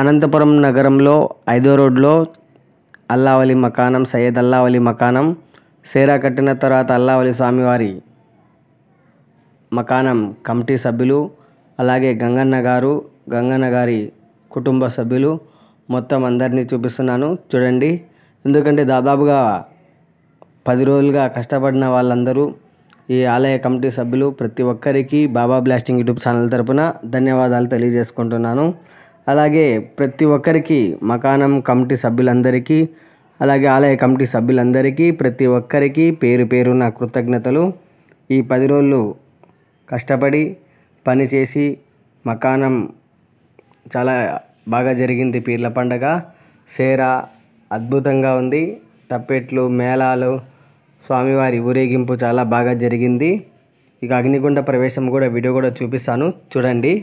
అనంతపురం నగరంలో ఐదో రోడ్లో అల్లావలి మకానం సయ్యద్ అల్లావలి మకానం సేరా కట్టిన తర్వాత అల్లావలి స్వామివారి మకానం కమిటీ సభ్యులు అలాగే గంగన్న గారు గంగన్న గారి కుటుంబ సభ్యులు మొత్తం అందరినీ చూపిస్తున్నాను చూడండి ఎందుకంటే దాదాపుగా పది రోజులుగా కష్టపడిన వాళ్ళందరూ ఈ ఆలయ కమిటీ సభ్యులు ప్రతి ఒక్కరికి బాబా బ్లాస్టింగ్ యూట్యూబ్ ఛానల్ తరపున ధన్యవాదాలు తెలియజేసుకుంటున్నాను అలాగే ప్రతి ఒక్కరికి మకానం కమిటీ సభ్యులందరికీ అలాగే ఆలయ కమిటీ సభ్యులందరికీ ప్రతి ఒక్కరికి పేరు పేరున కృతజ్ఞతలు ఈ పది రోజులు కష్టపడి పనిచేసి మకానం చాలా బాగా జరిగింది పీర్ల పండగ సేర అద్భుతంగా ఉంది తప్పెట్లు మేళాలు స్వామివారి ఊరేగింపు చాలా బాగా జరిగింది ఇక అగ్నిగుండ ప్రవేశం కూడా వీడియో కూడా చూపిస్తాను చూడండి